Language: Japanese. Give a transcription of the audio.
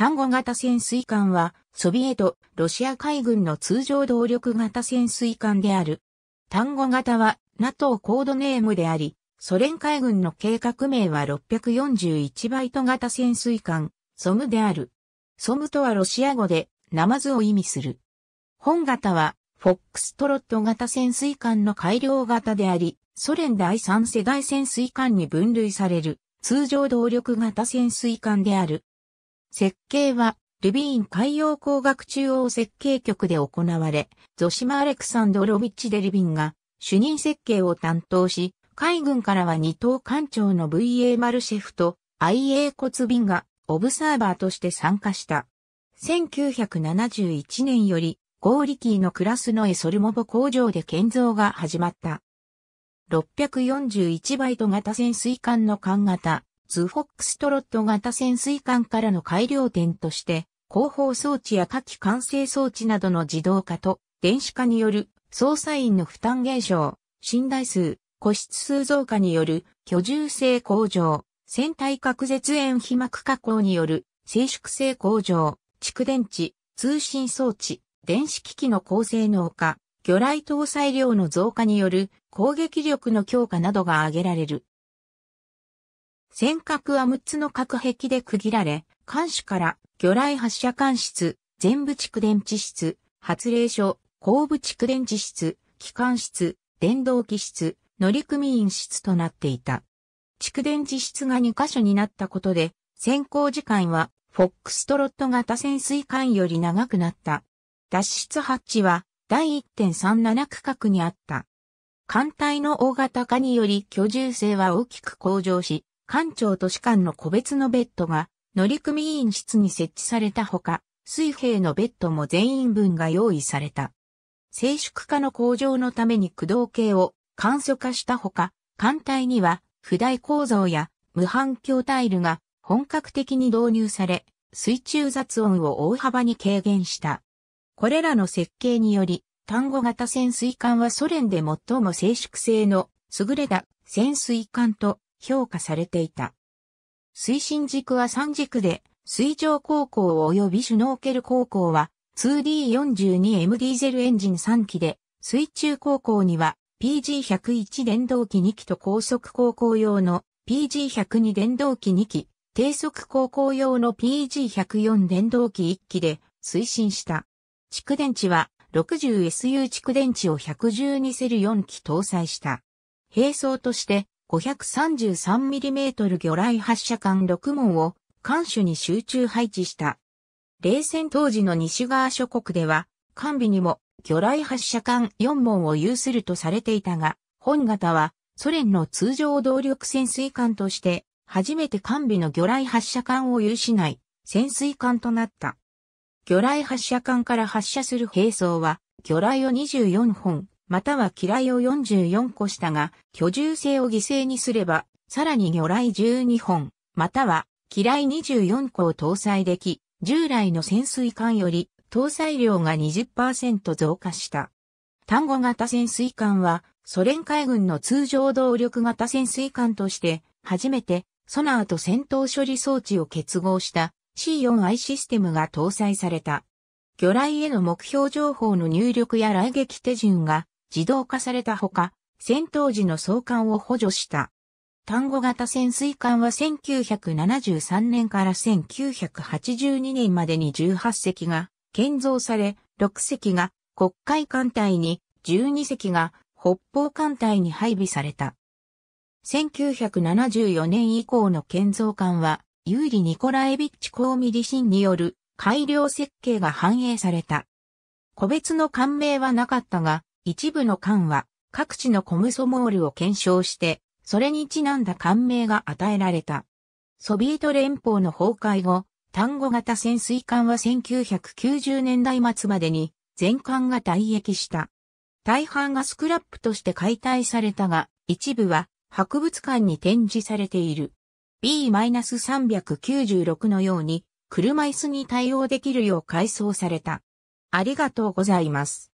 単語型潜水艦は、ソビエト、ロシア海軍の通常動力型潜水艦である。単語型は NATO コードネームであり、ソ連海軍の計画名は641バイト型潜水艦、ソムである。ソムとはロシア語で、ナマズを意味する。本型は、フォックストロット型潜水艦の改良型であり、ソ連第三世代潜水艦に分類される、通常動力型潜水艦である。設計は、ルビーン海洋工学中央設計局で行われ、ゾシマ・アレクサンドロビッチ・デルビンが主任設計を担当し、海軍からは二等艦長の VA マルシェフと IA コツビンがオブサーバーとして参加した。1971年よりゴーリキーのクラスのエソルモボ工場で建造が始まった。641バイト型潜水艦の艦型、ツフォックストロット型潜水艦からの改良点として、広報装置や下記管制装置などの自動化と電子化による操作員の負担減少、信頼数、個室数増加による居住性向上、船体隔絶縁被膜加工による静粛性向上、蓄電池、通信装置、電子機器の高性能化、魚雷搭載量の増加による攻撃力の強化などが挙げられる。尖閣は6つの隔壁で区切られ、艦首から魚雷発射艦室、全部蓄電池室、発令所、後部蓄電池室、機関室、電動機室、乗組員室となっていた。蓄電池室が2カ所になったことで、潜航時間はフォックストロット型潜水艦より長くなった。脱出ハッチは第1.37区画にあった。艦隊の大型化により居住性は大きく向上し、艦長と士官の個別のベッドが乗組員室に設置されたほか、水平のベッドも全員分が用意された。静粛化の向上のために駆動系を簡素化したほか、艦隊には不代構造や無反響タイルが本格的に導入され、水中雑音を大幅に軽減した。これらの設計により、単語型潜水艦はソ連で最も静粛性の優れた潜水艦と評価されていた。推進軸は3軸で、水上航行及びシュノーケル航行は 2D42M ディーゼルエンジン3機で、水中航行には PG101 電動機2機と高速航行用の PG102 電動機2機、低速航行用の PG104 電動機1機で推進した。蓄電池は 60SU 蓄電池を112セル4機搭載した。並走として 533mm 魚雷発射管6門を艦首に集中配置した。冷戦当時の西側諸国では、艦尾にも魚雷発射管4門を有するとされていたが、本型はソ連の通常動力潜水艦として初めて艦尾の魚雷発射管を有しない潜水艦となった。魚雷発射管から発射する兵装は魚雷を24本、または嫌いを44個したが、居住性を犠牲にすれば、さらに魚雷12本、または嫌い24個を搭載でき、従来の潜水艦より搭載量が20%増加した。単語型潜水艦は、ソ連海軍の通常動力型潜水艦として、初めてソナーと戦闘処理装置を結合した C4I システムが搭載された。魚雷への目標情報の入力や来撃手順が自動化されたほか、戦闘時の送還を補助した。単語型潜水艦は1973年から1982年までに18隻が建造され、6隻が国海艦隊に、12隻が北方艦隊に配備された。1974年以降の建造艦は、ユーリ・ニコラエビッチ・コーミリシンによる改良設計が反映された。個別の艦名はなかったが、一部の艦は各地のコムソモールを検証して、それにちなんだ感名が与えられた。ソビエト連邦の崩壊後、単語型潜水艦は1990年代末までに全艦が退役した。大半がスクラップとして解体されたが、一部は博物館に展示されている。B-396 のように車椅子に対応できるよう改装された。ありがとうございます。